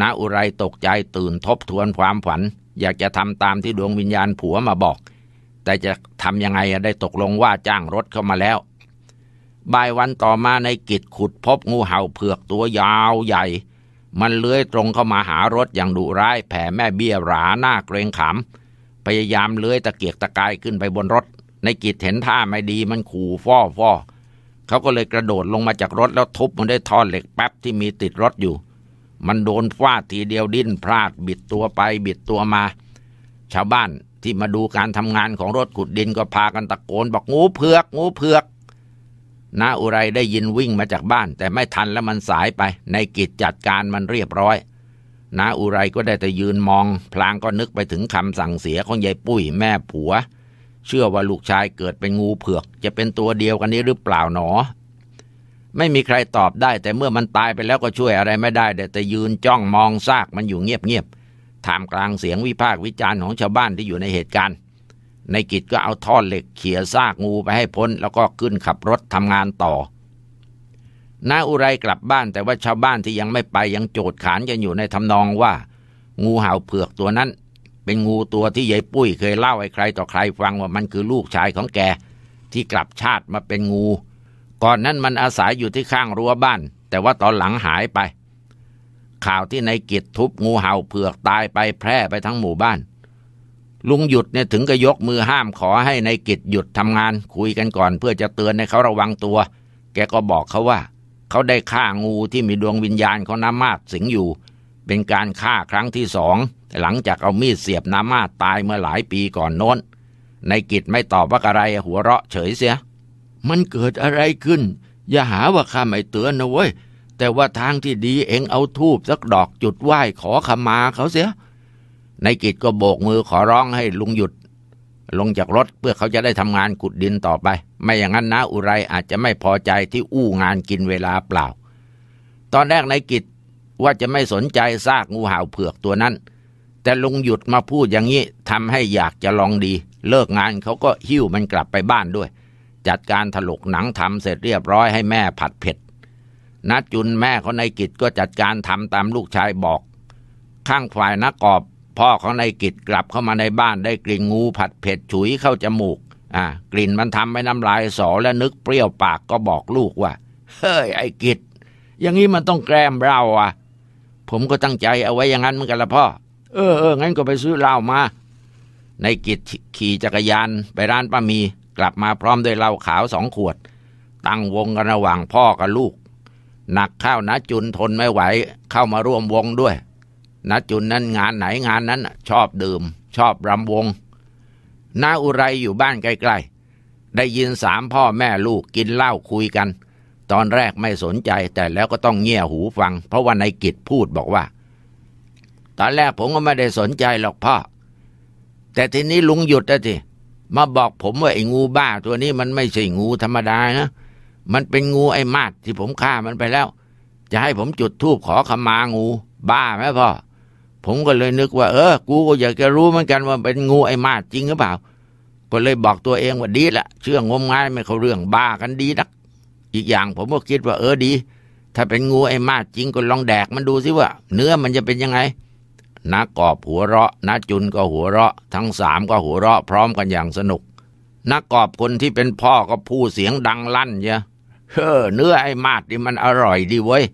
นาอุไรตกใจตื่นทบทวนความฝันอยากจะทำตามที่ดวงวิญญาณผัวมาบอก แต่จะทำยังไงได้ตกลงว่าจ้างรถเข้ามาแล้วบ่ายวันต่อมาในกิจขุดพบงูเห่าเผือกตัวยาวใหญ่ มันเลื้อยตรงเข้ามาหารถอย่างดุร้ายแผ่แม่เบี้ยหราหน้าเกรงขำพยายามเลื้อยตะเกียกตะกายขึ้นไปบนรถ ในกิจเห็นท่าไม่ดีมันขู่ฟ้อฟ้อเขาก็เลยกระโดดลงมาจากรถแล้วทุบมันด้วยท่อนเหล็กแป๊บที่มีติดรถอยู่มันโดนฟาดทีเดียวดิ้นพลาดบิดตัวไปบิดตัวมา ชาวบ้านที่มาดูการทำงานของรถขุดดินก็พากันตะโกนบอกงูเผือก งูเผือกนาอุไรได้ยินวิ่งมาจากบ้านแต่ไม่ทันแล้วมันสายไปในกิจจัดการมันเรียบร้อยนาอุไรก็ได้แต่ยืนมองพลางก็นึกไปถึงคำสั่งเสียของยายปุ้ยแม่ผัว เชื่อว่าลูกชายเกิดเป็นงูเผือก จะเป็นตัวเดียวกันนี้หรือเปล่าหนอไม่มีใครตอบได้แต่เมื่อมันตายไปแล้วก็ช่วยอะไรไม่ได้ แต่ยืนจ้องมองซากมันอยู่เงียบๆท่ามกลางเสียงวิพากษ์วิจารณ์ของชาวบ้านที่อยู่ในเหตุการณ์ ในกิจก็เอาท่อนเหล็กเขี่ยซากงูไปให้พ้นแล้วก็ขึ้นขับรถทำงานต่อนาอุไรกลับบ้านแต่ว่าชาวบ้านที่ยังไม่ไปยังโจดขานกันอยู่ในทำนองว่า งูเห่าเผือกตัวนั้นเป็นงูตัวที่ยายปุ้ยเคยเล่าให้ใครต่อใครฟังว่ามันคือลูกชายของแกที่กลับชาติมาเป็นงูก่อนนั้นมันอาศัยอยู่ที่ข้างรั้วบ้านแต่ว่าตอนหลังหายไป ข่าวที่นายกิจทุบงูเห่าเผือกตายไปแพร่ไปทั้งหมู่บ้าน ลุงหยุดเนี่ยถึงก็ยกมือห้ามขอให้นายกิจหยุดทำงานคุยกันก่อน เพื่อจะเตือนให้เขาระวังตัว แกก็บอกเขาว่า เขาได้ฆ่างูที่มีดวงวิญญาณของน้ำมาดสิงอยู่ เป็นการฆ่าครั้งที่สองหลังจากเอามีดเสียบน้ำมาดตายเมื่อหลายปีก่อนโน้นนายกิจไม่ตอบว่าอะไรหัวเราะเฉยเสียมันเกิดอะไรขึ้น อย่าหาว่าข้าไม่เตือนนะเว้ย แต่ว่าทางที่ดีเองเอาทูบสักดอกจุดไหว้ขอขมาเขาเสียนายกิจก็โบกมือขอร้องให้ลุงหยุด ลงจากรถเพื่อเขาจะได้ทำงานขุดดินต่อไป ไม่อย่างนั้นนะอุไรอาจจะไม่พอใจที่อู้งานกินเวลาเปล่า ตอนแรกนายกิจ ว่าจะไม่สนใจซากงูเห่าเผือกตัวนั้น แต่ลุงหยุดมาพูดอย่างนี้ทำให้อยากจะลองดี เลิกงานเขาก็หิ้วมันกลับไปบ้านด้วยจัดการถลกหนังทำเสร็จเรียบร้อยให้แม่ผัดเผ็ดนัดจุนแม่ของนายกิจก็จัดการทำตามลูกชายบอก ข้างฝ่ายนักกอบพ่อของนายกิจกลับเข้ามาในบ้านได้กลิ่นงูผัดเผ็ดฉุยเข้าจมูก อ่ากลิ่นมันทำให้น้ำลายสอ และนึกเปรี้ยวปากก็บอกลูกว่าเฮ้ยไอ้กิจอย่างนี้มันต้องแกล้มเราอ่ะ ผมก็ตั้งใจเอาไว้อย่างนั้นเหมือนกันละพ่อเออเอองั้นก็ไปซื้อเหล้ามาในกิจขี่จักรยาน ไปร้านป้ามีกลับมาพร้อมด้วยเหล้าขาวสองขวด ตั้งวงกันระหว่างพ่อกับลูก หนักข้าวนะจุนทนไม่ไหวเข้ามาร่วมวงด้วยนะจุนนั้นงานไหนงานนั้นชอบดื่มชอบรำวงนาอุไรอยู่บ้านใกล้ๆได้ยินสามพ่อแม่ลูกกินเหล้าคุยกัน ตอนแรกไม่สนใจ แต่แล้วก็ต้องเงี่ยหูฟัง เพราะว่าในกิจพูดบอกว่าตอนแรกผมก็ไม่ได้สนใจหรอกพ่อแต่ทีนี้ลุงหยุดนะทีมาบอกผมว่าไอ้งูบ้าตัวนี้มันไม่ใช่งูธรรมดานะ มันเป็นงูไอ้มาดที่ผมฆ่ามันไปแล้ว จะให้ผมจุดธูปขอขมางู บ้าไหมพ่อ ผมก็เลยนึกว่าเออ กูก็อยากจะรู้เหมือนกันว่าเป็นงูไอ้มาดจริงหรือเปล่า ก็เลยบอกตัวเองว่าดีละเชื่องมงายไม่เข้าเรื่องบ้ากันดีนัก อีกอย่างผมก็คิดว่าเออดี ถ้าเป็นงูไอ้มาดจริงก็ลองแดกมันดูสิว่า เนื้อมันจะเป็นยังไงนักกอบหัวเราะนักจุนก็หัวเราะ ทั้งสามก็หัวเราะ พร้อมกันอย่างสนุก นักกอบคนที่เป็นพ่อก็พูดเสียงดังลั่นเยอะเฮ้อเนื้อไอ้มาดนี่มันอร่อยดีเว้ย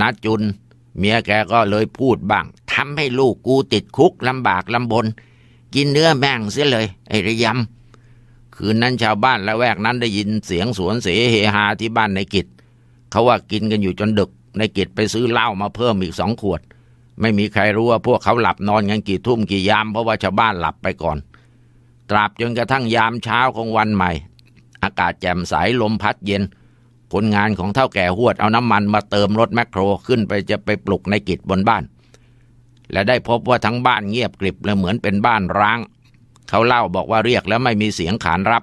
นักจุน เมียแกก็เลยพูดบ้างทำให้ลูกกูติดคุกลำบากลำบน กินเนื้อแม่งเสียเลยไอ้ระยำคืนนั้นชาวบ้านละแวกนั้นได้ยินเสียงสวนเสเฮฮาที่บ้านในกิจเขาว่ากินกันอยู่จนดึกในกิจไปซื้อเหล้ามาเพิ่มอีกสองขวดไม่มีใครรู้ว่าพวกเขาหลับนอนกันกี่ทุ่มกี่ยามเพราะว่าชาวบ้านหลับไปก่อน ตราบจนกระทั่งยามเช้าของวันใหม่ อากาศแจ่มใสลมพัดเย็นคนงานของเท่าแก่หวดเอาน้ำมันมาเติมรถแมคโครขึ้นไปจะไปปลุกในกิจบนบ้าน และได้พบว่าทั้งบ้านเงียบกริบและเหมือนเป็นบ้านร้าง เขาเล่าบอกว่าเรียกแล้วไม่มีเสียงขานรับ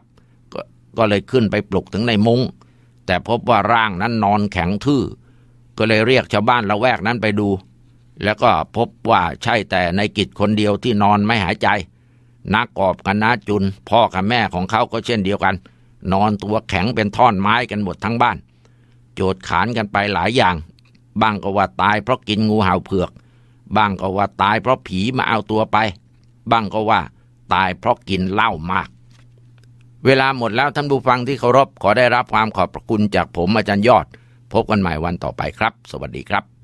กก็เลยขึ้นไปปลุกถึงในมุง้ง แต่พบว่าร่างนั้นนอนแข็งทื่อก็เลยเรียกชาวบ้านละแวกนั้นไปดูแล้วก็พบว่าใช่แต่ในกิจคนเดียวที่นอนไม่หายใจนักกอบกับนาจุนพ่อกับแม่ของเขาก็เช่นเดียวกัน นอนตัวแข็งเป็นท่อนไม้กันหมดทั้งบ้าน โจดขานกันไปหลายอย่างบางก็ว่าตายเพราะกินงูเห่าเผือกบางก็ว่าตายเพราะผีมาเอาตัวไปบางก็ว่าตายเพราะกินเหล้ามาก เวลาหมดแล้วท่านผู้ฟังที่เคารพขอได้รับความขอบพระคุณจากผมอาจารย์ยอด พบกันใหม่วันต่อไปครับ สวัสดีครับ